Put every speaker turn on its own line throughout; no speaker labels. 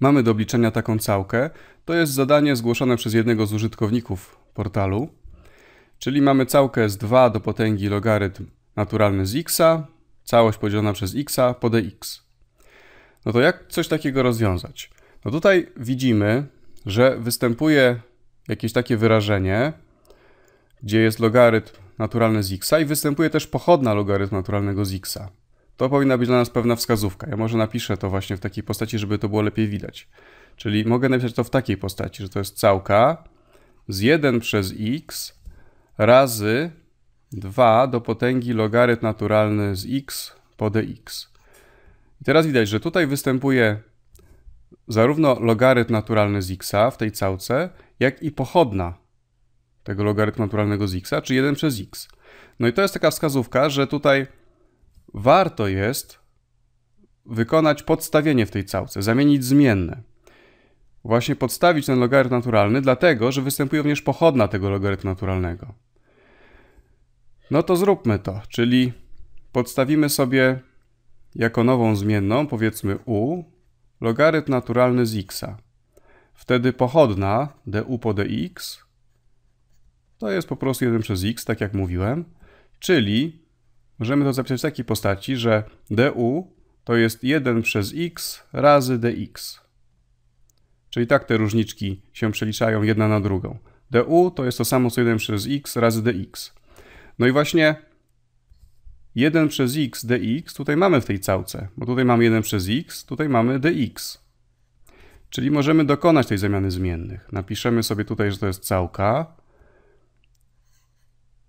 Mamy do obliczenia taką całkę. To jest zadanie zgłoszone przez jednego z użytkowników portalu. Czyli mamy całkę z 2 do potęgi logarytm naturalny z x, całość podzielona przez x po dx. No to jak coś takiego rozwiązać? No tutaj widzimy, że występuje jakieś takie wyrażenie, gdzie jest logarytm naturalny z x i występuje też pochodna logarytm naturalnego z x. To powinna być dla nas pewna wskazówka. Ja może napiszę to właśnie w takiej postaci, żeby to było lepiej widać. Czyli mogę napisać to w takiej postaci, że to jest całka z 1 przez x razy 2 do potęgi logarytm naturalny z x po dx. I teraz widać, że tutaj występuje zarówno logarytm naturalny z x w tej całce, jak i pochodna tego logarytmu naturalnego z x, czyli 1 przez x. No i to jest taka wskazówka, że tutaj warto jest wykonać podstawienie w tej całce, zamienić zmienne. Właśnie podstawić ten logarytm naturalny, dlatego że występuje również pochodna tego logarytmu naturalnego. No to zróbmy to, czyli podstawimy sobie jako nową zmienną, powiedzmy u, logarytm naturalny z x. Wtedy pochodna du po dx to jest po prostu 1 przez x, tak jak mówiłem, czyli możemy to zapisać w takiej postaci, że du to jest 1 przez x razy dx. Czyli tak te różniczki się przeliczają jedna na drugą. du to jest to samo co 1 przez x razy dx. No i właśnie 1 przez x dx tutaj mamy w tej całce, bo tutaj mamy 1 przez x, tutaj mamy dx. Czyli możemy dokonać tej zamiany zmiennych. Napiszemy sobie tutaj, że to jest całka.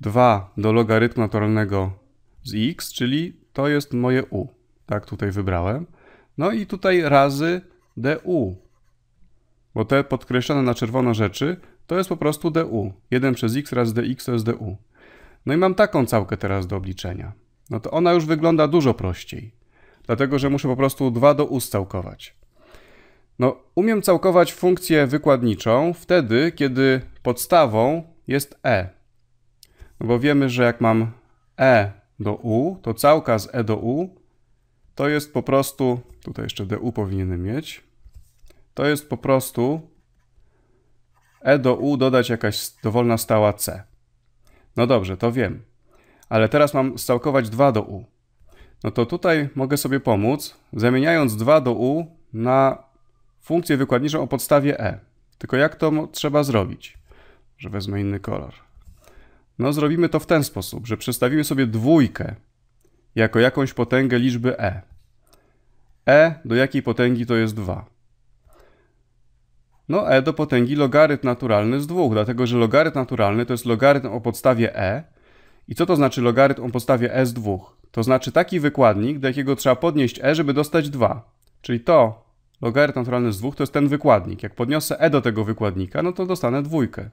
2 do logarytmu naturalnego z x, czyli to jest moje u. Tak tutaj wybrałem. No i tutaj razy du, bo te podkreślone na czerwono rzeczy to jest po prostu du. 1 przez x razy dx to jest du. No i mam taką całkę teraz do obliczenia. No to ona już wygląda dużo prościej, dlatego że muszę po prostu 2 do u całkować. No, umiem całkować funkcję wykładniczą wtedy, kiedy podstawą jest e. No bo wiemy, że jak mam e do U, to całka z E do U to jest po prostu, tutaj jeszcze DU powinienem mieć, to jest po prostu E do U dodać jakaś dowolna stała C. No dobrze, to wiem. Ale teraz mam scałkować 2 do U. No to tutaj mogę sobie pomóc, zamieniając 2 do U na funkcję wykładniczą o podstawie E. Tylko jak to trzeba zrobić? Że wezmę inny kolor. No zrobimy to w ten sposób, że przestawimy sobie dwójkę jako jakąś potęgę liczby e. e do jakiej potęgi to jest 2? No e do potęgi logarytm naturalny z 2, dlatego że logarytm naturalny to jest logarytm o podstawie e. I co to znaczy logarytm o podstawie e z 2? To znaczy taki wykładnik, do jakiego trzeba podnieść e, żeby dostać 2. Czyli to logarytm naturalny z 2 to jest ten wykładnik. Jak podniosę e do tego wykładnika, no to dostanę dwójkę.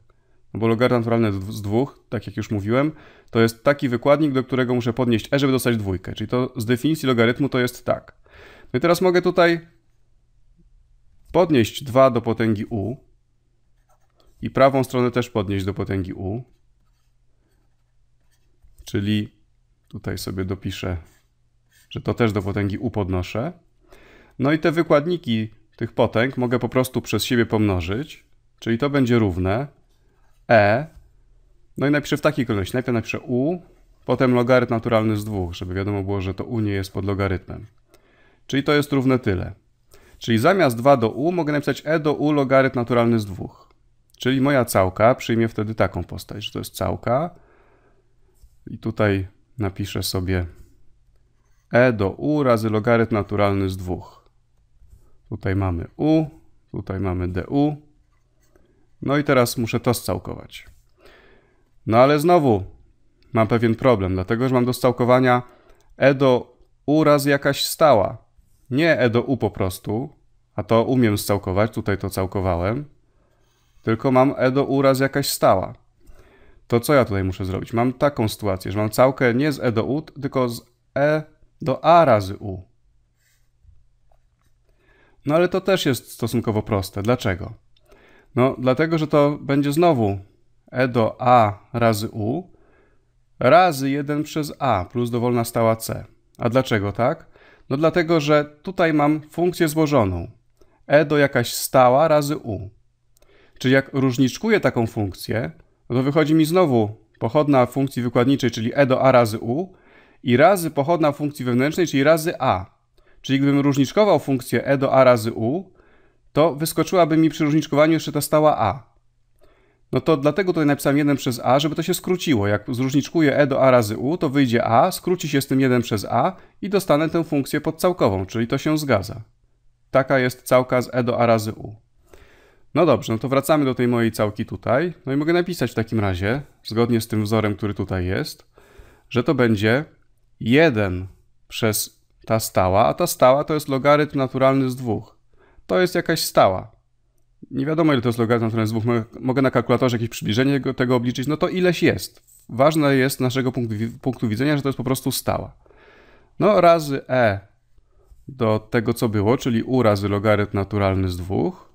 No bo logarytm naturalny z dwóch, tak jak już mówiłem, to jest taki wykładnik, do którego muszę podnieść e, żeby dostać dwójkę. Czyli to z definicji logarytmu to jest tak. No i teraz mogę tutaj podnieść 2 do potęgi u i prawą stronę też podnieść do potęgi u. Czyli tutaj sobie dopiszę, że to też do potęgi u podnoszę. No i te wykładniki tych potęg mogę po prostu przez siebie pomnożyć, czyli to będzie równe e, no i napiszę w takiej kolejności. Najpierw napiszę u, potem logarytm naturalny z dwóch, żeby wiadomo było, że to u nie jest pod logarytmem. Czyli to jest równe tyle. Czyli zamiast 2 do u mogę napisać e do u logarytm naturalny z dwóch. Czyli moja całka przyjmie wtedy taką postać, że to jest całka. I tutaj napiszę sobie e do u razy logarytm naturalny z dwóch. Tutaj mamy u, tutaj mamy du. No i teraz muszę to scałkować. No ale znowu mam pewien problem, dlatego że mam do scałkowania e do u raz jakaś stała. Nie e do u po prostu, a to umiem scałkować, tutaj to całkowałem, tylko mam e do u raz jakaś stała. To co ja tutaj muszę zrobić? Mam taką sytuację, że mam całkę nie z e do u, tylko z e do a razy u. No ale to też jest stosunkowo proste. Dlaczego? No, dlatego, że to będzie znowu e do a razy u razy 1 przez a plus dowolna stała c. A dlaczego tak? No dlatego, że tutaj mam funkcję złożoną e do jakaś stała razy u. Czyli jak różniczkuję taką funkcję, no to wychodzi mi znowu pochodna funkcji wykładniczej, czyli e do a razy u i razy pochodna funkcji wewnętrznej, czyli razy a. Czyli gdybym różniczkował funkcję e do a razy u, to wyskoczyłaby mi przy różniczkowaniu jeszcze ta stała a. No to dlatego tutaj napisałem 1 przez a, żeby to się skróciło. Jak zróżniczkuję e do a razy u, to wyjdzie a, skróci się z tym 1 przez a i dostanę tę funkcję podcałkową, czyli to się zgadza. Taka jest całka z e do a razy u. No dobrze, no to wracamy do tej mojej całki tutaj. No i mogę napisać w takim razie, zgodnie z tym wzorem, który tutaj jest, że to będzie 1 przez ta stała, a ta stała to jest logarytm naturalny z 2 to jest jakaś stała. Nie wiadomo, ile to jest logarytm naturalny z dwóch. Mogę na kalkulatorze jakieś przybliżenie tego obliczyć, no to ileś jest. Ważne jest z naszego punktu, punktu widzenia, że to jest po prostu stała. No razy e do tego, co było, czyli u razy logarytm naturalny z dwóch.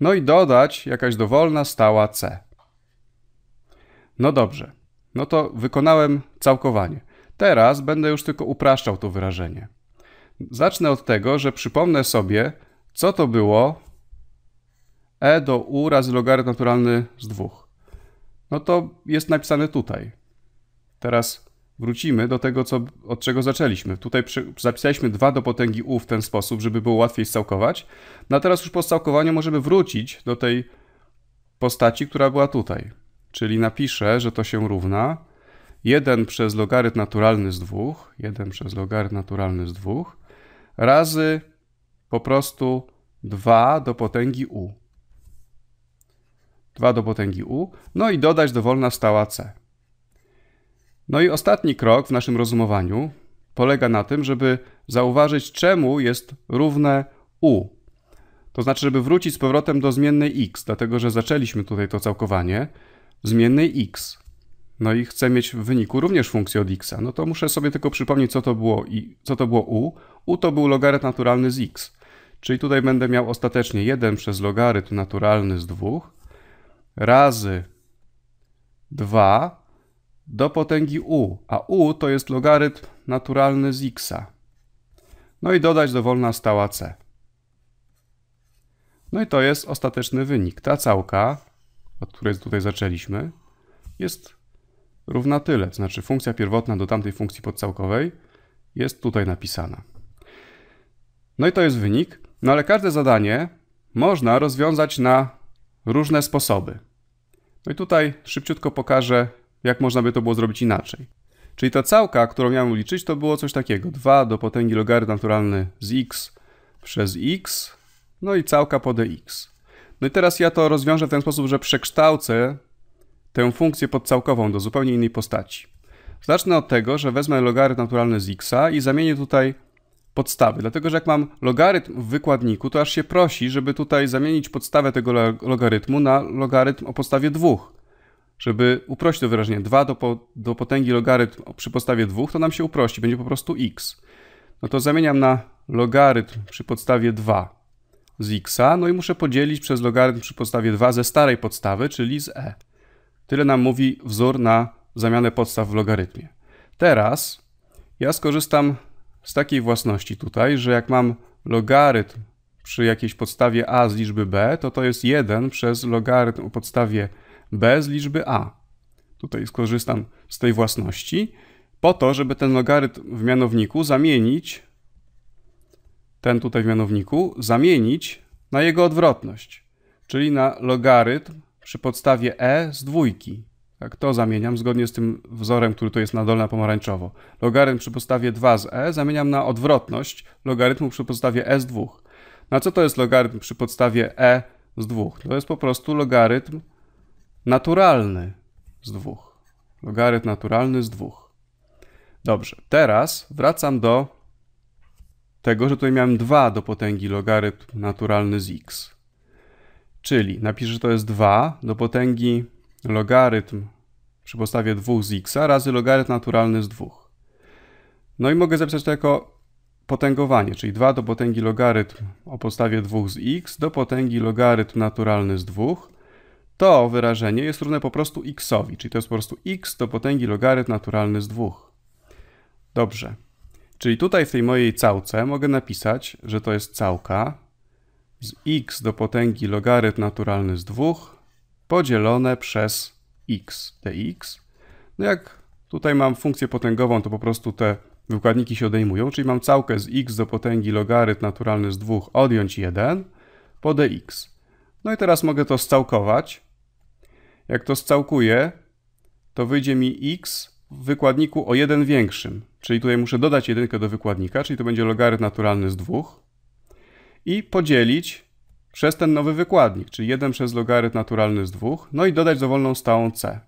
No i dodać jakaś dowolna stała c. No dobrze, no to wykonałem całkowanie. Teraz będę już tylko upraszczał to wyrażenie. Zacznę od tego, że przypomnę sobie, co to było e do u razy logarytm naturalny z 2. No to jest napisane tutaj. Teraz wrócimy do tego, co, od czego zaczęliśmy. Tutaj przy, zapisaliśmy 2 do potęgi u w ten sposób, żeby było łatwiej scałkować. No a teraz już po scałkowaniu możemy wrócić do tej postaci, która była tutaj. Czyli napiszę, że to się równa 1 przez logarytm naturalny z 2, 1 przez logarytm naturalny z 2 razy po prostu 2 do potęgi u. 2 do potęgi u, no i dodać dowolna stała c. No i ostatni krok w naszym rozumowaniu polega na tym, żeby zauważyć, czemu jest równe u. To znaczy, żeby wrócić z powrotem do zmiennej x, dlatego że zaczęliśmy tutaj to całkowanie zmiennej x no i chcę mieć w wyniku również funkcję od x, no to muszę sobie tylko przypomnieć, co to było i co to było u. u to był logaryt naturalny z x, czyli tutaj będę miał ostatecznie 1 przez logarytm naturalny z 2 razy 2 do potęgi u, a u to jest logarytm naturalny z x. No i dodać dowolna stała c. No i to jest ostateczny wynik. Ta całka, od której tutaj zaczęliśmy, jest równa tyle, znaczy funkcja pierwotna do tamtej funkcji podcałkowej jest tutaj napisana. No i to jest wynik. No ale każde zadanie można rozwiązać na różne sposoby. No i tutaj szybciutko pokażę, jak można by to było zrobić inaczej. Czyli ta całka, którą miałem liczyć, to było coś takiego. 2 do potęgi logarytm naturalny z x przez x, no i całka po dx. No i teraz ja to rozwiążę w ten sposób, że przekształcę tę funkcję podcałkową do zupełnie innej postaci. Zacznę od tego, że wezmę logarytm naturalny z x'a i zamienię tutaj podstawy, dlatego że jak mam logarytm w wykładniku, to aż się prosi, żeby tutaj zamienić podstawę tego logarytmu na logarytm o podstawie 2. Żeby uprościć to wyrażenie 2 do, po, do potęgi logarytm przy podstawie 2, to nam się uprości, będzie po prostu x. No to zamieniam na logarytm przy podstawie 2 z x'a, no i muszę podzielić przez logarytm przy podstawie 2 ze starej podstawy, czyli z e. Tyle nam mówi wzór na zamianę podstaw w logarytmie. Teraz ja skorzystam z takiej własności tutaj, że jak mam logarytm przy jakiejś podstawie a z liczby b, to to jest 1 przez logarytm o podstawie b z liczby a. Tutaj skorzystam z tej własności po to, żeby ten logarytm w mianowniku zamienić, ten tutaj w mianowniku, zamienić na jego odwrotność, czyli na logarytm przy podstawie e z dwójki. Tak, to zamieniam zgodnie z tym wzorem, który tu jest na dole na pomarańczowo. Logarytm przy podstawie 2 z e zamieniam na odwrotność logarytmu przy podstawie e z 2. Na co to jest logarytm przy podstawie e z 2? To jest po prostu logarytm naturalny z 2. Logarytm naturalny z 2. Dobrze, teraz wracam do tego, że tutaj miałem 2 do potęgi logarytm naturalny z x. Czyli napiszę, że to jest 2 do potęgi logarytm przy podstawie 2 z x razy logarytm naturalny z 2. No i mogę zapisać to jako potęgowanie, czyli 2 do potęgi logarytm o podstawie 2 z x do potęgi logarytm naturalny z 2. To wyrażenie jest równe po prostu xowi, czyli to jest po prostu x do potęgi logarytm naturalny z 2. Dobrze. Czyli tutaj w tej mojej całce mogę napisać, że to jest całka z x do potęgi logarytm naturalny z 2 podzielone przez x dx. No jak tutaj mam funkcję potęgową, to po prostu te wykładniki się odejmują, czyli mam całkę z x do potęgi logarytm naturalny z 2 odjąć 1 po dx. No i teraz mogę to scałkować. Jak to scałkuję, to wyjdzie mi x w wykładniku o 1 większym. Czyli tutaj muszę dodać jedynkę do wykładnika, czyli to będzie logarytm naturalny z 2 i podzielić przez ten nowy wykładnik, czyli 1 przez logarytm naturalny z 2, no i dodać dowolną stałą c.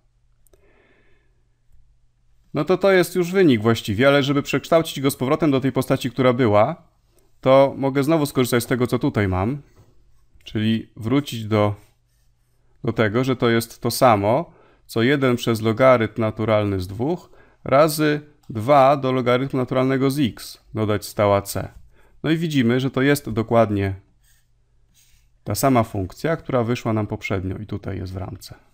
No to to jest już wynik właściwie, ale żeby przekształcić go z powrotem do tej postaci, która była, to mogę znowu skorzystać z tego, co tutaj mam, czyli wrócić do, do tego, że to jest to samo, co 1 przez logarytm naturalny z 2 razy 2 do logarytmu naturalnego z x, dodać stała c. No i widzimy, że to jest dokładnie ta sama funkcja, która wyszła nam poprzednio i tutaj jest w ramce.